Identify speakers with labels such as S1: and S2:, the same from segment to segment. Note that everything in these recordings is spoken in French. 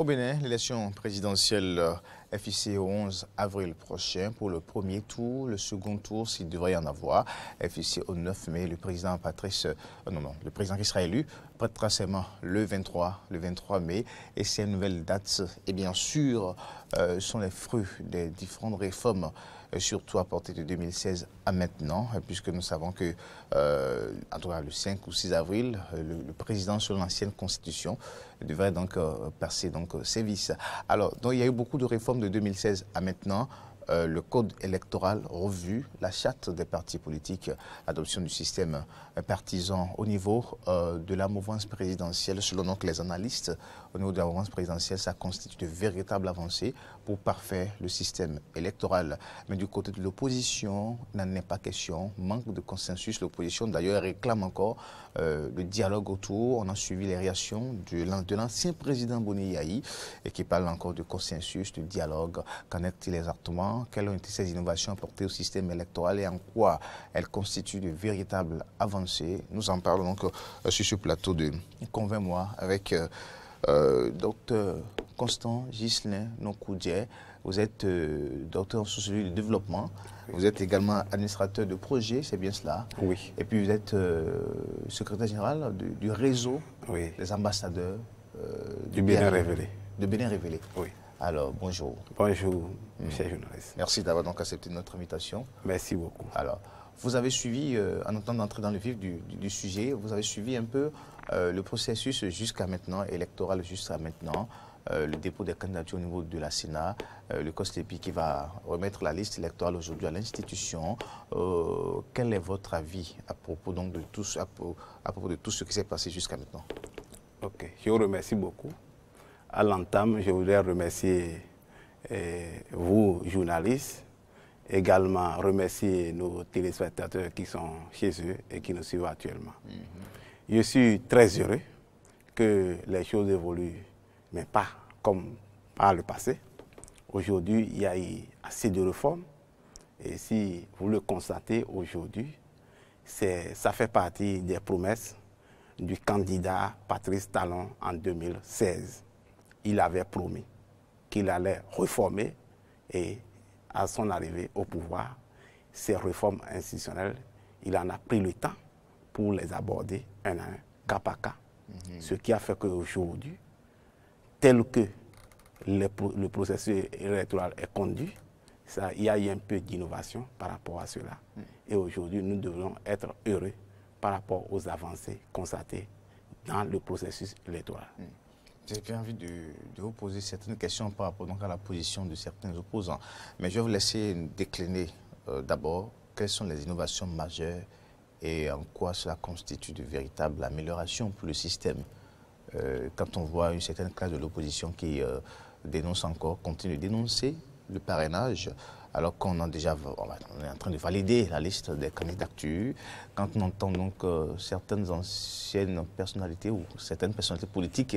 S1: Au Bénin, l'élection présidentielle FIC au 11 avril prochain pour le premier tour. Le second tour, s'il devrait y en avoir, FIC au 9 mai. Le président Patrice, euh, non, non, le président qui sera élu prêtera serment le 23, le 23 mai. Et ces nouvelles dates, et eh bien sûr, euh, sont les fruits des différentes réformes euh, surtout à portée de 2016 à maintenant, euh, puisque nous savons que, euh, le 5 ou 6 avril, le, président, sur l'ancienne constitution, devrait donc percer passer donc, ses vices. Alors, donc, il y a eu beaucoup de réformes de 2016 à maintenant. Euh, le code électoral revu, la charte des partis politiques, l'adoption du système partisan au niveau euh, de la mouvance présidentielle. Selon les analystes, au niveau de la mouvance présidentielle, ça constitue de véritables avancées pour parfaire le système électoral. Mais du côté de l'opposition, n'en est pas question. Manque de consensus. L'opposition, d'ailleurs, réclame encore euh, le dialogue autour. On a suivi les réactions de l'ancien président Boni Yahi, et qui parle encore de consensus, de dialogue. Qu'en est-il exactement quelles ont été ces innovations apportées au système électoral et en quoi elles constituent de véritables avancées. Nous en parlons donc euh, sur ce plateau de Convainc-moi avec euh, euh, docteur Constant Ghislain Nokoudier. Vous êtes euh, docteur en sociologie du développement. Vous êtes également administrateur de projet, c'est bien cela. Oui. Et puis vous êtes secrétaire général du, réseau des ambassadeurs du, bien révélé. De Bénin révélé. Oui. Alors, bonjour. Bonjour, monsieur hmm. Jonas. Merci d'avoir donc accepté notre invitation. Merci beaucoup. Alors, vous avez suivi, euh, en entendant d'entrer dans le vif du, sujet, vous avez suivi un peu euh, le processus jusqu'à maintenant, électoral jusqu'à maintenant, euh, le dépôt des candidatures au niveau de la Sénat, le COSTEPI qui va remettre la liste électorale aujourd'hui à l'institution. quel est votre avis à propos, donc de, tout, à propos de tout ce qui s'est passé jusqu'à maintenant Ok, je vous
S2: remercie beaucoup
S1: à l'entame, je voudrais remercier eh, vous,
S2: journalistes, également remercier nos téléspectateurs qui sont chez eux et qui nous suivent actuellement. Mhm. Je suis très heureux que les choses évoluent, mais pas comme par le passé. Aujourd'hui, il y a eu assez de réformes. Et si vous le constatez aujourd'hui, ça fait partie des promesses du candidat Patrice Talon en 2016 il avait promis qu'il allait réformer et à son arrivée au pouvoir, ces réformes institutionnelles, il en a pris le temps pour les aborder un à un, cas par cas. Mhm. Ce qui a fait qu'aujourd'hui, tel que le, processus électoral est conduit, il y a eu un peu d'innovation par rapport à cela. Mhm. Et aujourd'hui, nous devons être heureux par rapport aux avancées constatées dans le processus électoral.
S1: Mhm. J'ai bien envie de, vous poser certaines questions par rapport à la position de certains opposants. Mais je vais vous laisser décliner euh, d'abord quelles sont les innovations majeures et en quoi cela constitue de véritables améliorations pour le système. Euh, quand on voit une certaine classe de l'opposition qui euh, dénonce encore, continue de dénoncer le parrainage, alors qu'on a déjà, est en train de valider la liste des candidatures. Quand on entend donc certaines anciennes personnalités ou certaines personnalités politiques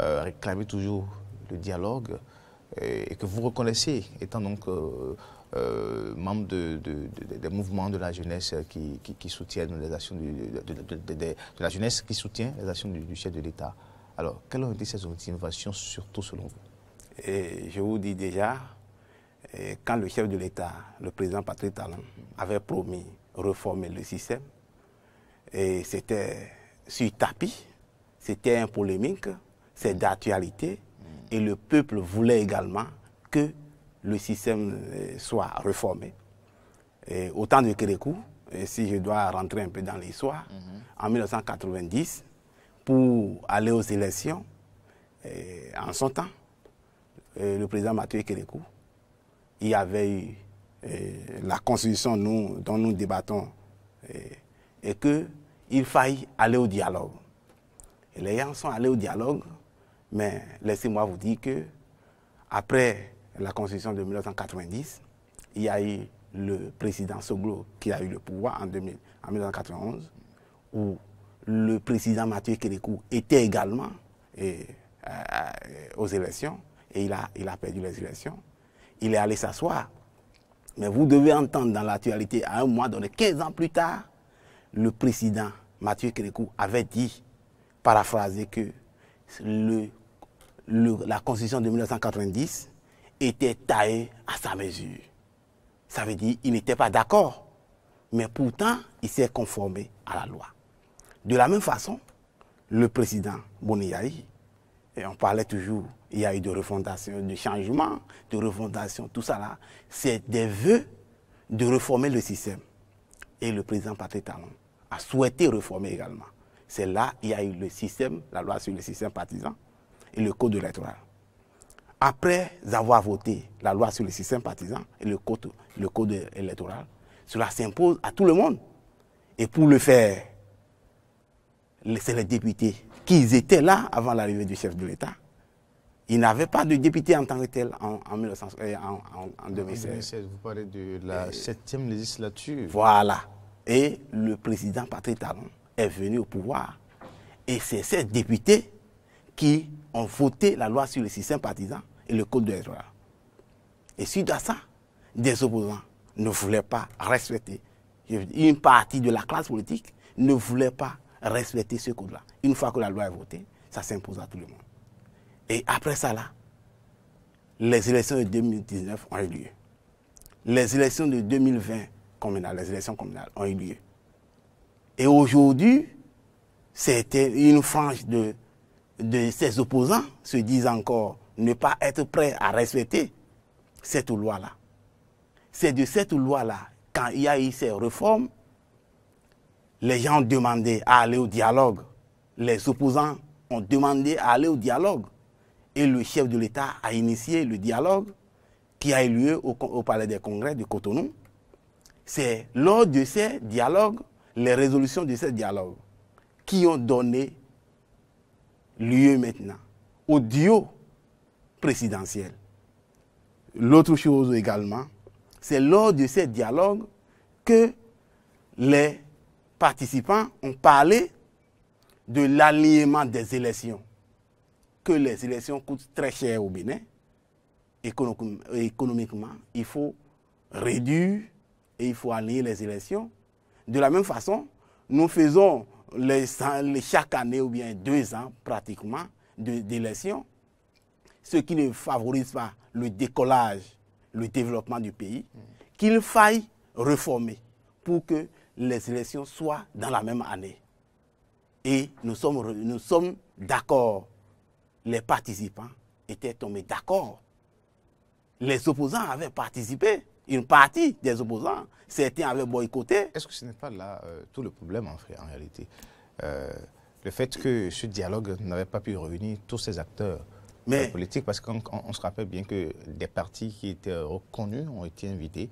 S1: euh, toujours le dialogue et, que vous reconnaissez, étant donc euh, euh, membre des mouvements de la jeunesse qui, soutiennent les actions du, de, la jeunesse qui soutient les actions du, chef de l'État. Alors, quelles ont été ces innovations surtout selon vous
S2: Je vous dis déjà, quand le chef de l'État, le président Patrick Talon, avait promis réformer le système, et c'était sur tapis, c'était un polémique, c'est d'actualité et le peuple voulait également que le système euh, soit réformé. Et au temps de Kérékou, euh, si je dois rentrer un peu dans l'histoire, en 1990, pour aller aux élections, euh, en son temps, le président Mathieu Kérékou, il y avait eu la constitution dont nous débattons et, et qu'il faille aller au dialogue. Et les gens sont allés au dialogue mais laissez-moi vous dire que après la constitution de 1990, il y a eu le président Soglo qui a eu le pouvoir en, 2000, en 1991, où le président Mathieu Kérékou était également euh, aux élections et il a, il a perdu les élections. Il est allé s'asseoir. Mais vous devez entendre dans l'actualité, à un mois donné, 15 ans plus tard, le président Mathieu Kérékou avait dit, paraphrasé, que le la Constitution de 1990 était taillée à sa mesure. Ça veut dire qu'il n'était pas d'accord, mais pourtant, il s'est conformé à la loi. De la même façon, le président Boniari, et on parlait toujours, il y a eu de refondation, de changement, de refondation, tout ça là, c'est des vœux de reformer le système. Et le président Patrick Talon a souhaité reformer également. C'est là qu'il y a eu le système, la loi sur le système partisan, et le code électoral. Après avoir voté la loi sur le système partisan et le code, électoral, cela s'impose à tout le monde. Et pour le faire, c'est les députés qui étaient là avant l'arrivée du chef de l'État. Ils n'avaient pas de députés en tant que tel en, 2016. Euh, vous parlez de la septième législature. Voilà. Et le président Patrick Talon est venu au pouvoir. Et c'est ces députés qui ont voté la loi sur les système partisan et le code de l'État. Et suite à ça, des opposants ne voulaient pas respecter. Une partie de la classe politique ne voulait pas respecter ce code-là. Une fois que la loi est votée, ça s'impose à tout le monde. Et après ça, là, les élections de 2019 ont eu lieu. Les élections de 2020 communales, les élections communales ont eu lieu. Et aujourd'hui, c'était une frange de de ses opposants se disent encore ne pas être prêts à respecter cette loi-là. C'est de cette loi-là, quand il y a eu ces réformes, les gens ont demandé à aller au dialogue. Les opposants ont demandé à aller au dialogue. Et le chef de l'État a initié le dialogue qui a eu lieu au, au Palais des Congrès de Cotonou. C'est lors de ces dialogues, les résolutions de ces dialogues, qui ont donné lieu maintenant au duo présidentiel. L'autre chose également, c'est lors de ces dialogues que les participants ont parlé de l'alignement des élections, que les élections coûtent très cher au Bénin. Économiquement, il faut réduire et il faut aligner les élections. De la même façon, nous faisons chaque année ou bien deux ans pratiquement d'élections, ce qui ne favorise pas le décollage, le développement du pays, qu'il faille réformer pour que les élections soient dans la même année. Et nous sommes, nous sommes d'accord. Les participants étaient tombés d'accord. Les opposants avaient
S1: participé une partie des opposants, certains avaient boycotté. Est-ce que ce n'est pas là euh, tout le problème en, fait, en réalité euh, Le fait que ce dialogue n'avait pas pu réunir tous ces acteurs euh, mais, politiques, parce qu'on se rappelle bien que des partis qui étaient reconnus ont été invités.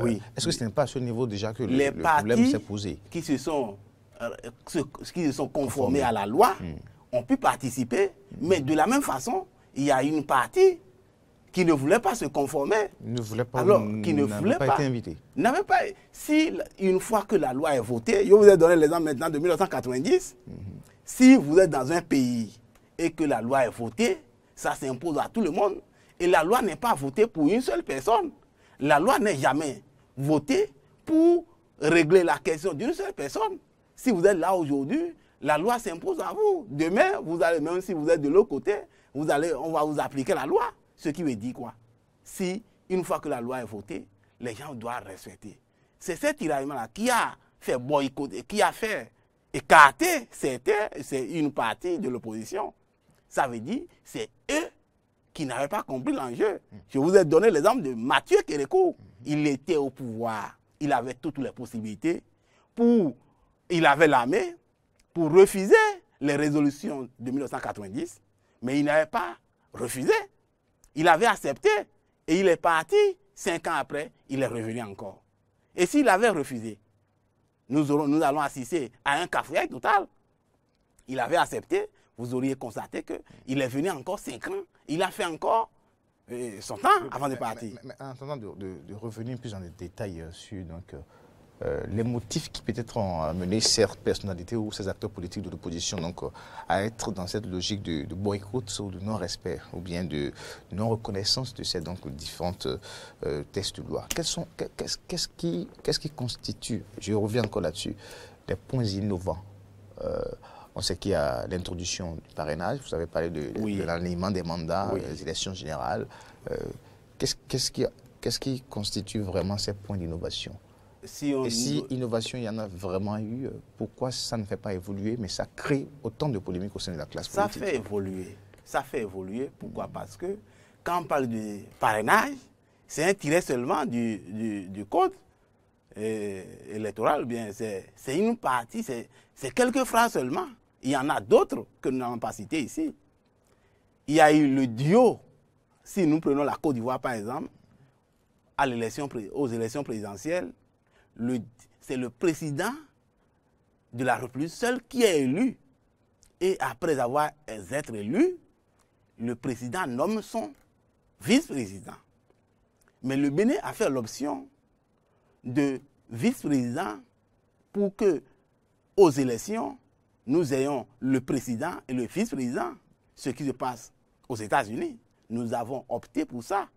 S1: oui. Est-ce que ce n'est pas à ce niveau déjà que le, problème s'est posé
S2: qui se sont, qui se sont conformés, à la loi hmm. ont pu participer, mais de la même façon, il y a une partie qui ne voulait pas se conformer, ne voulait pas, mm, qui ne voulait pas, N'avait pas. Si une fois que la loi est votée, je vous ai donné l'exemple maintenant de 1990. Mhm. Si vous êtes dans un pays et que la loi est votée, ça s'impose à tout le monde. Et la loi n'est pas votée pour une seule personne. La loi n'est jamais votée pour régler la question d'une seule personne. Si vous êtes là aujourd'hui, la loi s'impose à vous. Demain, vous allez, même si vous êtes de l'autre côté, vous allez, on va vous appliquer la loi. Ce qui veut dire quoi Si, une fois que la loi est votée, les gens doivent respecter. C'est cet tiraillement-là qui a fait boycotter, qui a fait écarter c'était c'est une partie de l'opposition. Ça veut dire c'est eux qui n'avaient pas compris l'enjeu. Je vous ai donné l'exemple de Mathieu Kérékou. Il était au pouvoir. Il avait toutes les possibilités pour... Il avait l'armée pour refuser les résolutions de 1990, mais il n'avait pas refusé. Il avait accepté et il est parti. Cinq ans après, il est revenu encore. Et s'il avait refusé, nous, allons assister à un cafouillage total. Il avait accepté, vous auriez constaté qu'il est venu encore cinq ans. Il a fait encore euh, son temps avant de partir.
S1: en attendant de, revenir plus dans les détails euh, sur donc, euh, euh, les motifs qui peut-être ont amené certaines personnalités ou ces acteurs politiques de l'opposition donc euh, à être dans cette logique de, boycott ou de non-respect ou bien de, non-reconnaissance de ces donc différentes euh, tests de loi. Qu'est-ce qui, constitue, je reviens encore là-dessus, Des points innovants on sait qu'il y a l'introduction du parrainage, vous avez parlé de, l'alignement des mandats, des élections générales. Qu'est-ce qui constitue vraiment ces points d'innovation et si innovation, il y en a vraiment eu, euh, pourquoi ça ne fait pas évoluer, mais ça crée autant de polémiques au sein de la classe politique Ça
S2: fait évoluer. Ça fait évoluer. Pourquoi Parce que quand on parle de parrainage, c'est un tiré seulement du, code euh, électoral. Bien, c'est une partie, c'est quelques phrases seulement. Il y en a d'autres que nous n'avons pas citées ici. Il y a eu le duo. Si nous prenons la Côte d'Ivoire, par exemple, aux élections présidentielles, c'est le président de la République seul qui est élu. Et après avoir été élu, le président nomme son vice-président. Mais le Bénin a fait l'option de vice-président pour que, aux élections, nous ayons le président et le vice-président, ce qui se passe aux États-Unis. Nous avons opté pour ça.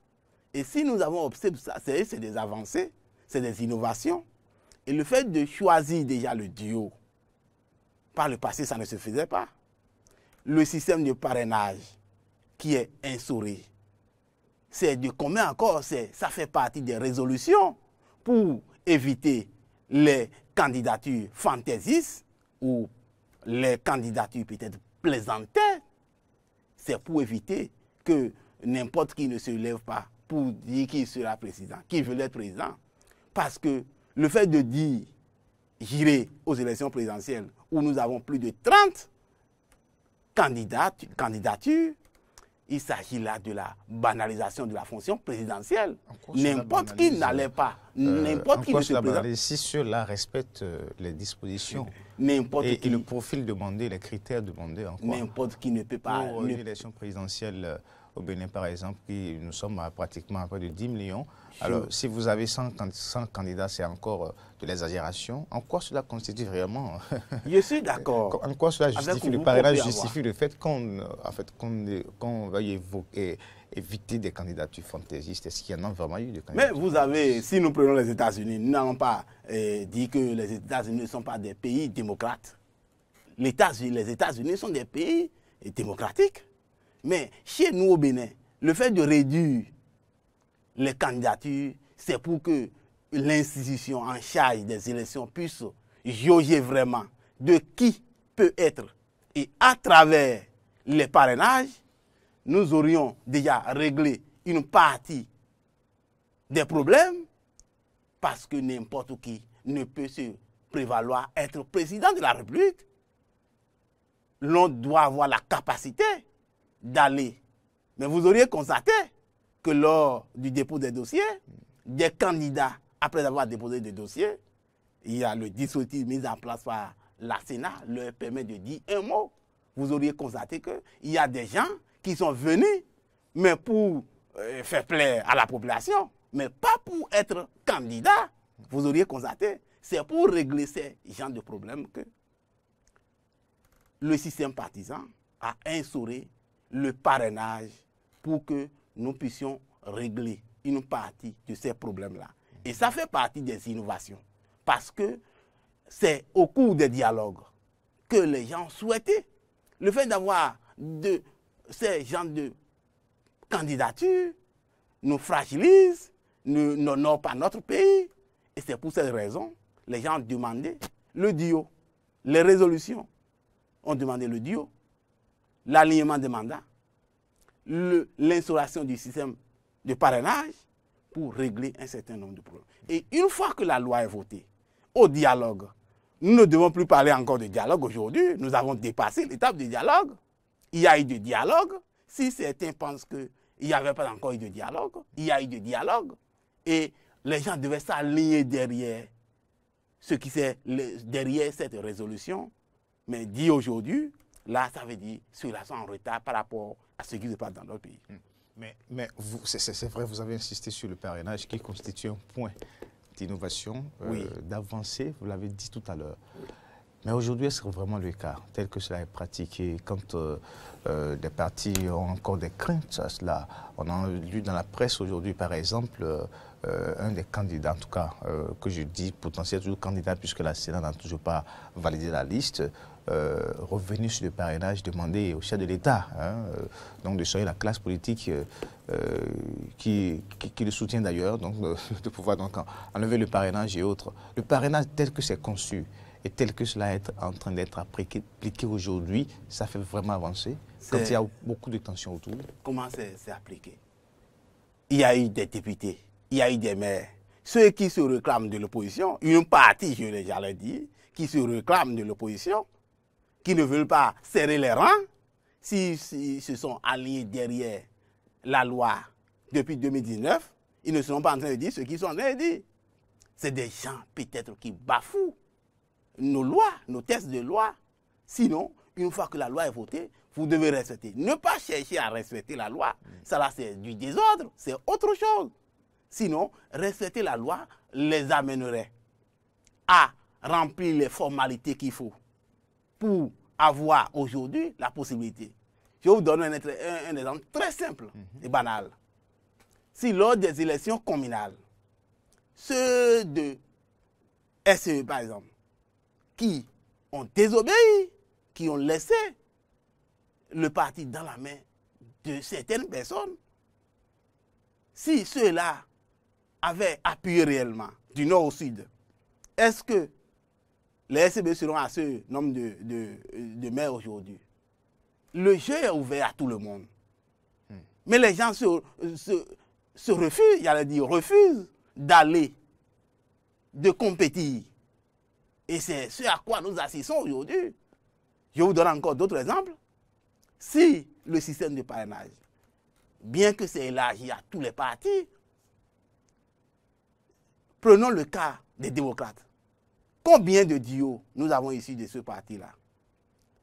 S2: Et si nous avons opté pour ça, c'est des avancées, c'est des innovations. Et le fait de choisir déjà le duo, par le passé, ça ne se faisait pas. Le système de parrainage qui est instauré, c'est de combien encore Ça fait partie des résolutions pour éviter les candidatures fantaisistes ou les candidatures peut-être plaisantées. C'est pour éviter que n'importe qui ne se lève pas pour dire qu'il sera président, qui veut être président. Parce que le fait de dire j'irai aux élections présidentielles où nous avons plus de 30 candidatures, il s'agit là de la banalisation de la fonction présidentielle. N'importe qui n'allait pas. Euh, N'importe qui ne se
S1: Si ceux-là respectent euh, les dispositions et, qui, le profil demandé, les critères demandés, N'importe qui ne peut pas. Pour une élection présidentielle euh, au Bénin, par exemple, nous sommes à pratiquement près de 10 millions. Alors, si vous avez 100, candidats, c'est encore euh, de l'exagération. En quoi cela constitue vraiment euh, Je suis d'accord. En quoi cela justifie, le parrainage le fait qu'on euh, en éviter des candidatures fantaisistes Est-ce qu'il y en a vraiment eu de Mais
S2: vous avez, si nous prenons les États-Unis, nous n'avons pas dit que les États-Unis ne sont pas des pays démocrates. les États-Unis sont des pays démocratiques. Mais chez nous au Bénin, le fait de réduire les candidatures, c'est pour que l'institution en charge des élections puisse jauger vraiment de qui peut être. Et à travers les parrainages, nous aurions déjà réglé une partie des problèmes parce que n'importe qui ne peut se prévaloir être président de la République. L'on doit avoir la capacité d'aller. Mais vous auriez constaté que lors du dépôt des dossiers, des candidats, après avoir déposé des dossiers, il y a le dispositif mis en place par la Sénat, leur permet de dire un mot. Vous auriez constaté qu'il y a des gens qui sont venus, mais pour euh, faire plaire à la population, mais pas pour être candidat. Vous auriez constaté, c'est pour régler ces gens de problèmes que le système partisan a instauré le parrainage pour que nous puissions régler une partie de ces problèmes-là. Et ça fait partie des innovations, parce que c'est au cours des dialogues que les gens souhaitaient. Le fait d'avoir de ces gens de candidature nous fragilise, n'honore pas notre pays. Et c'est pour cette raison les gens demandé le duo, les résolutions. ont demandé le duo l'alignement des mandats, l'instauration du système de parrainage pour régler un certain nombre de problèmes. Et une fois que la loi est votée, au dialogue, nous ne devons plus parler encore de dialogue aujourd'hui. Nous avons dépassé l'étape du dialogue. Il y a eu du dialogue. Si certains pensent qu'il n'y avait pas encore eu de dialogue, il y a eu du dialogue. Et les gens devaient s'aligner derrière ce qui derrière cette résolution. Mais dit aujourd'hui, là, ça veut dire ceux-là sont en retard par rapport à ce qui se passe dans leur pays. Hmm. Mais,
S1: mais c'est vrai, vous avez insisté sur le parrainage qui constitue un point d'innovation, euh, d'avancée, vous l'avez dit tout à l'heure. Mais aujourd'hui, est-ce vraiment le cas, tel que cela est pratiqué, quand euh, euh, des partis ont encore des craintes à cela On a lu dans la presse aujourd'hui, par exemple, euh, un des candidats, en tout cas, euh, que je dis potentiel candidat, puisque la Sénat n'a toujours pas validé la liste, euh, revenu sur le parrainage demandé au chef de l'État, hein, donc de soigner la classe politique qui, le soutient d'ailleurs, donc de pouvoir donc enlever le parrainage et autres. Le parrainage tel que c'est conçu et tel que cela est en train d'être appliqué, appliqué aujourd'hui, ça fait vraiment avancer quand il y a beaucoup de tensions autour.
S2: Comment c'est appliqué
S1: Il y a eu des députés il y a eu des
S2: maires. Ceux qui se réclament de l'opposition, une partie, je l'ai déjà dit, qui se réclament de l'opposition, qui ne veulent pas serrer les rangs, s'ils si, se sont alliés derrière la loi depuis 2019, ils ne sont pas en train de dire ce qu'ils sont en train de dire. C'est des gens peut-être qui bafouent nos lois, nos tests de loi. Sinon, une fois que la loi est votée, vous devez respecter. Ne pas chercher à respecter la loi. Mm. Ça là, c'est du désordre, c'est autre chose. Sinon, respecter la loi les amènerait à remplir les formalités qu'il faut pour avoir aujourd'hui la possibilité. Je vais vous donne un, exemple très simple et mhm. banal. Si lors des élections communales, ceux de SE e, par exemple, qui ont désobéi, qui ont laissé le parti dans la main de certaines personnes, si ceux-là avait appuyé réellement, du nord au sud, est-ce que les SCB seront à ce nombre de, maires aujourd'hui Le jeu est ouvert à tout le monde. Hmm. Mais les gens se, se, se refusent, j'allais dire, refusent d'aller, de compétir. Et c'est ce à quoi nous assistons aujourd'hui. Je vous donne encore d'autres exemples. Si le système de parrainage, bien que c'est élargi à tous les partis, Prenons le cas des démocrates. Combien de duos nous avons ici de ce parti-là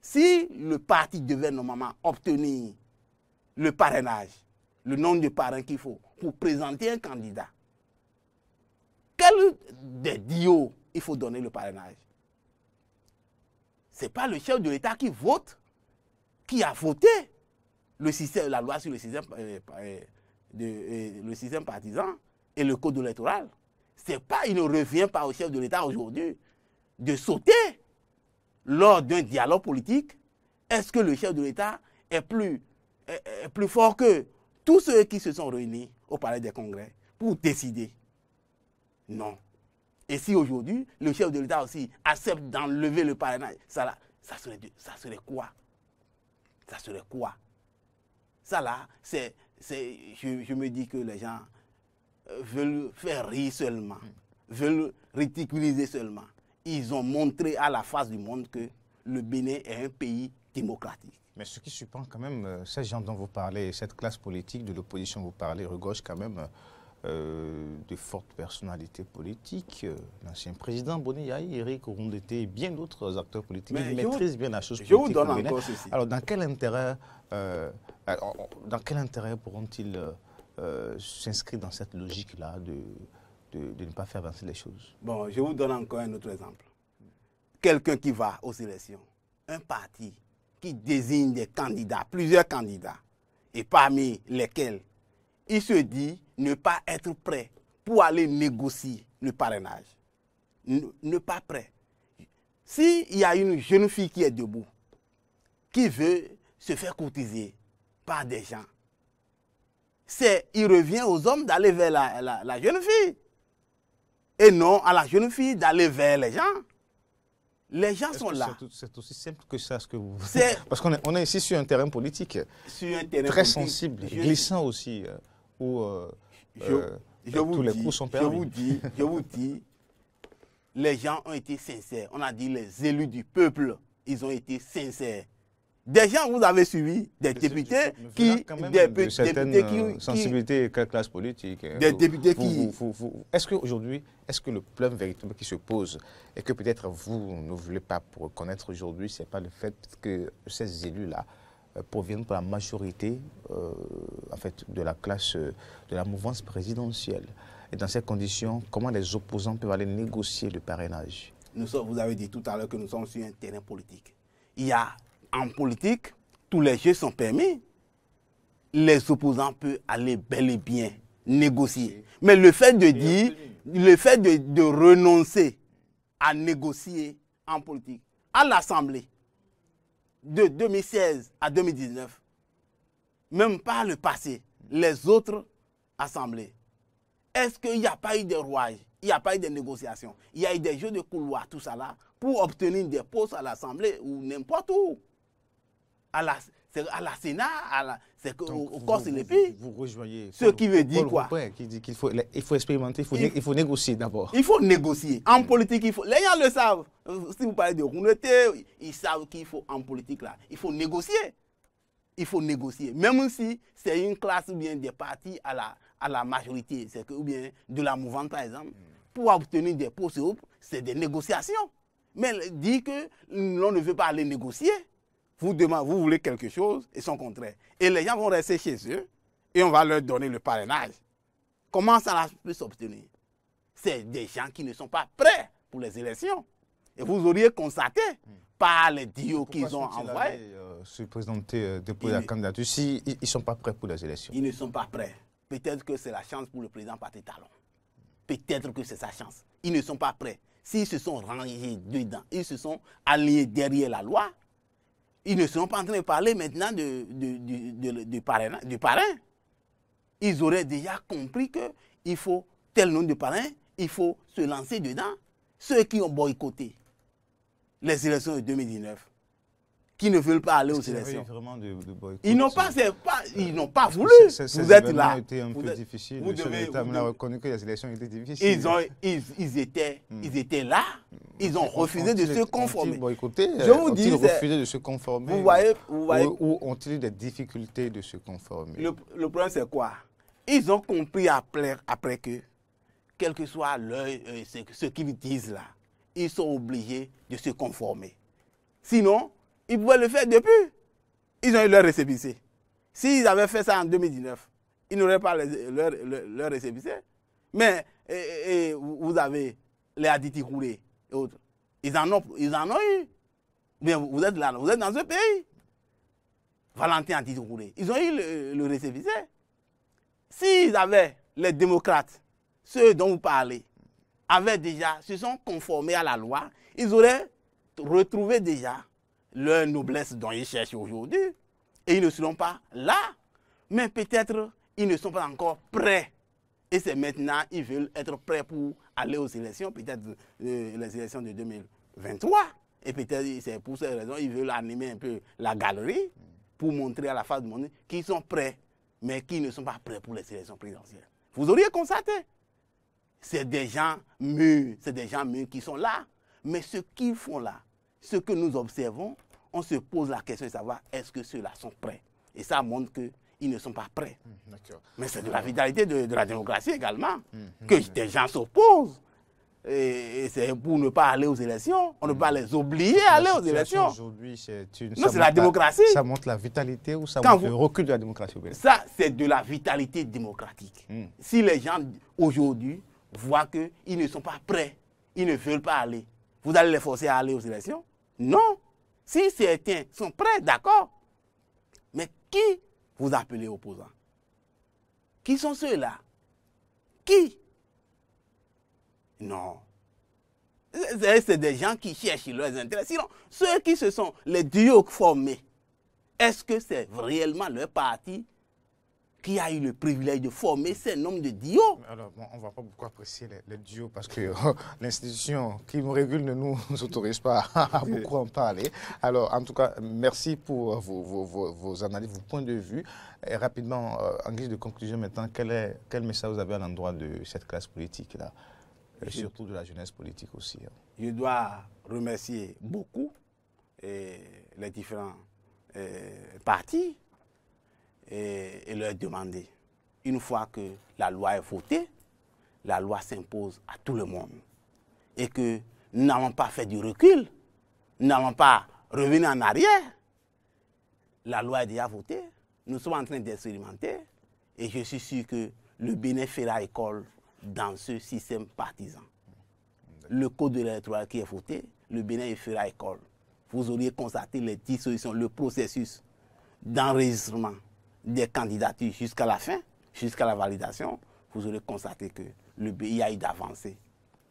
S2: Si le parti devait normalement obtenir le parrainage, le nombre de parrains qu'il faut pour présenter un candidat, quel des duos il faut donner le parrainage Ce n'est pas le chef de l'État qui vote, qui a voté le système, la loi sur le système, euh, euh, de, euh, le système partisan et le code électoral c'est pas, il ne revient pas au chef de l'État aujourd'hui de sauter lors d'un dialogue politique. Est-ce que le chef de l'État est plus, plus fort que tous ceux qui se sont réunis au Palais des Congrès pour décider Non. Et si aujourd'hui, le chef de l'État aussi accepte d'enlever le parrainage, ça, ça, serait, ça serait quoi Ça serait quoi Ça là, c'est, je me dis que les gens veulent faire rire seulement, veulent ridiculiser seulement. Ils ont montré à la face du monde que le Bénin est un pays démocratique.
S1: Mais ce qui surprend quand même, euh, ces gens dont vous parlez, cette classe politique de l'opposition, vous parlez, regorge quand même euh, de fortes personnalités politiques. Euh, l'ancien président Boniaï, Eric Rondété et bien d'autres acteurs politiques ils maîtrisent bien la chose politique. Je vous donne encore Alors dans quel intérêt, dans quel intérêt pourront-ils euh, s'inscrit dans cette logique-là de, de, ne pas faire avancer les choses.
S2: Bon, je vous donne encore un autre exemple. Quelqu'un qui va aux élections, un parti qui désigne des candidats, plusieurs candidats, et parmi lesquels il se dit ne pas être prêt pour aller négocier le parrainage. Ne, pas prêt. S'il y a une jeune fille qui est debout, qui veut se faire courtiser par des gens, c'est il revient aux hommes d'aller vers la, jeune fille. Et non à la jeune fille d'aller vers les gens. Les gens sont là.
S1: C'est aussi simple que ça, ce que vous. Parce qu'on est, ici sur un terrain politique. Sur très sensible, glissant aussi, euh, où euh, euh, tous les coups sont Je vous dis, je vous dis,
S2: les gens ont été sincères. On a dit les élus du peuple, ils ont été sincères des gens, vous avez suivi des députés
S1: qui... Euh, hein. Des députés qui... sensibilité quelle classe politique. Des députés qui... Est-ce qu'aujourd'hui, est-ce que le problème véritable qui se pose et que peut-être vous ne voulez pas reconnaître aujourd'hui, c'est pas le fait que ces élus-là euh, proviennent pour la majorité euh, en fait, de la classe, de la mouvance présidentielle. Et dans ces conditions, comment les opposants peuvent aller négocier le parrainage
S2: nous sommes, Vous avez dit tout à l'heure que nous sommes sur un terrain politique.
S1: Il y a en politique, tous les jeux sont permis.
S2: Les opposants peuvent aller bel et bien négocier. Mais le fait de dire, le fait de, renoncer à négocier en politique, à l'Assemblée, de 2016 à 2019, même pas le passé, les autres assemblées, est-ce qu'il n'y a pas eu de rouages, il n'y a pas eu de négociations, il y a eu des jeux de couloir tout ça là, pour obtenir des postes à l'Assemblée ou n'importe où à la, à la Sénat, à la, c'est au, corps vous,
S1: vous, rejoignez. Ce qui veut dire quoi qui dit qu'il faut, il faut expérimenter, il faut, il, faut négocier d'abord.
S2: Il faut négocier. En politique, il faut. Les gens le savent. Si vous parlez de ils savent qu'il faut en politique là. Il faut négocier. Il faut négocier. Même si c'est une classe ou bien des partis à la, à la majorité, c'est que, ou bien de la mouvante par exemple, hmm. pour obtenir des postes, c'est des négociations. Mais dit que l'on ne veut pas aller négocier, vous, vous voulez quelque chose et son contraire. Et les gens vont rester chez eux et on va leur donner le parrainage. Comment ça peut s'obtenir C'est des gens qui ne sont pas prêts pour les élections. Et vous auriez constaté par les dios qu'ils ont envoyés.
S1: Euh, se présenter, euh, depuis la candidature, s'ils ne sont pas prêts pour les élections. Ils ne sont pas prêts.
S2: Peut-être que c'est la chance pour le président Patrick Talon. Peut-être que c'est sa chance. Ils ne sont pas prêts. S'ils se sont rangés dedans, ils se sont alliés derrière la loi, ils ne sont pas en train de parler maintenant de, de, hein, du parrain. Ils auraient déjà compris qu'il faut tel nom de parrain, il faut se lancer dedans. Ceux qui ont boycotté les élections de 2019, qui ne veulent pas aller aux élections.
S1: Euh, ils
S2: n'ont pas, pas, pas voulu. vous êtes là.
S1: un vous peu difficile. Vous devez, vous reconnu que les élections étaient difficiles. Ils, ont,
S2: ils, étaient, hmm. ils étaient là. Hmm. Ils ont refusé de se conformer. Ils ont je vous dis, refusé de se
S1: conformer. Vous voyez, vous voyez ou, ont-ils eu des difficultés de se conformer Le,
S2: le problème c'est quoi Ils ont compris après, après que, quel que soit l'œil euh, ce, ce qu'ils disent là, ils sont obligés de se conformer. Sinon, ils pouvaient le faire depuis. Ils ont eu leur récépissé. S'ils avaient fait ça en 2019, ils n'auraient pas leur, leur, récépissé. Mais vous avez les Aditi Roulé et autres. Ils en ont, ils en ont eu. Mais vous êtes là, vous êtes dans un pays. Valentin Aditi Roulé. Ils ont eu le, le récépissé. S'ils avaient les démocrates, ceux dont vous parlez, avaient déjà, se sont conformés à la loi, ils auraient retrouvé déjà leur noblesse dont ils cherchent aujourd'hui. Et ils ne seront pas là. Mais peut-être ils ne sont pas encore prêts. Et c'est maintenant ils veulent être prêts pour aller aux élections, peut-être euh, les élections de 2023. Et peut-être c'est pour cette raison ils veulent animer un peu la galerie pour montrer à la face du monde qu'ils sont prêts, mais qu'ils ne sont pas prêts pour les élections présidentielles. Vous auriez constaté, c'est des gens mûrs, c'est des gens mûrs qui sont là. Mais ce qu'ils font là, ce que nous observons, on se pose la question de savoir est-ce que ceux-là sont prêts. Et ça montre que ils ne sont pas prêts. Hmm, Mais c'est de la vitalité de, la démocratie également, hmm, hmm, que des gens s'opposent. Et, c'est pour ne pas aller aux élections. On ne peut pas les oublier d'aller aller aux élections.
S1: Aujourd'hui, c'est une. la démocratie. ça montre la vitalité ou ça montre le recul de la démocratie
S2: Ça, c'est de la vitalité démocratique. Si les gens aujourd'hui voient qu'ils ne sont pas prêts, ils ne veulent pas aller, vous allez les forcer à aller aux élections Non. Si certains sont prêts, d'accord. Mais qui vous appelez opposants Qui sont ceux-là Qui Non. C'est des gens qui cherchent leurs intérêts. Sinon, ceux qui se sont les duos formés, est-ce que c'est réellement leur parti qui a eu le privilège de former ces homme de DIO Alors, on ne va pas beaucoup apprécier
S1: les, DIO parce que oh, l'institution qui nous régule ne nous autorise pas à beaucoup en parler. Alors, en tout cas, merci pour vos, analyses, vos points de vue. Et rapidement, euh, en guise de conclusion maintenant, quel, est, quel message vous avez à l'endroit de cette classe politique-là Et surtout de la jeunesse politique aussi. Hein.
S2: Je dois remercier beaucoup les différents euh, partis et, leur demander. Une fois que la loi est votée, la loi s'impose à tout le monde. Et que nous n'avons pas fait du recul, nous n'avons pas revenu en arrière. La loi est déjà votée, nous sommes en train d'expérimenter et je suis sûr que le Bénin fera école dans ce système partisan. Le code de l'électorat qui est voté, le Bénin fera école. Vous auriez constaté les dissolutions, le processus d'enregistrement des candidatures jusqu'à la fin, jusqu'à la validation, vous aurez constaté que le BI a eu d'avancée.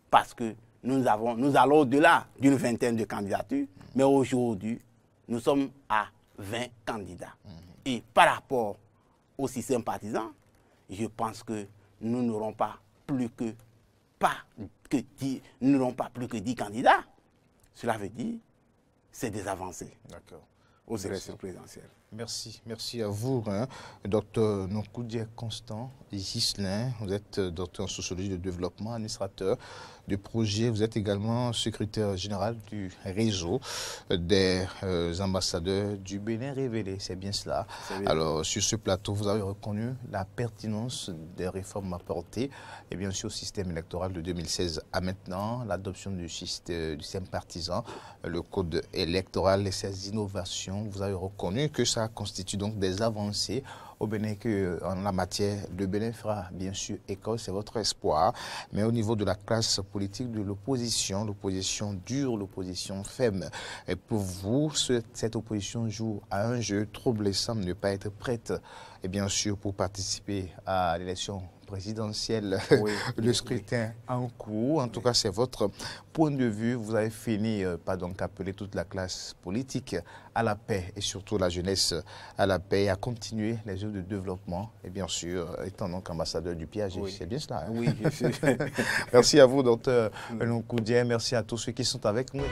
S2: Parce que nous, avons, nous allons au-delà d'une vingtaine de candidatures, mais aujourd'hui, nous sommes à 20 candidats. Mhm. Et par rapport au système partisan, je pense que nous n'aurons pas plus que, pas que 10, pas plus que 10 candidats. Cela veut dire c'est des avancées aux élections présidentielles.
S1: Merci, merci à vous, Dr hein. docteur Constant Vous êtes euh, docteur en sociologie de développement, administrateur projet. Vous êtes également secrétaire général du réseau des euh, ambassadeurs du Bénin révélé. C'est bien cela. Alors, sur ce plateau, vous avez reconnu la pertinence des réformes apportées, et bien sûr au système électoral de 2016 à maintenant, l'adoption du système, euh, du système partisan, le code électoral et ses innovations. Vous avez reconnu que ça constitue donc des avancées au Bénin que, en la matière, de Bénin bien sûr école, c'est votre espoir. Mais au niveau de la classe politique, de l'opposition, l'opposition dure, l'opposition ferme et pour vous, cette opposition joue à un jeu trop blessant de ne pas être prête, et eh bien sûr, pour participer à l'élection présidentielle, le scrutin en cours. En tout cas, c'est votre point de vue. Vous avez fini euh, par donc appeler toute la classe politique à la paix et surtout la jeunesse à la paix et à continuer les œuvres de développement. Et bien sûr, euh, étant donc ambassadeur du Piaget, c'est bien cela. Hein. Oui, Merci à vous, docteur Nkoudien. Merci à tous ceux qui sont avec nous.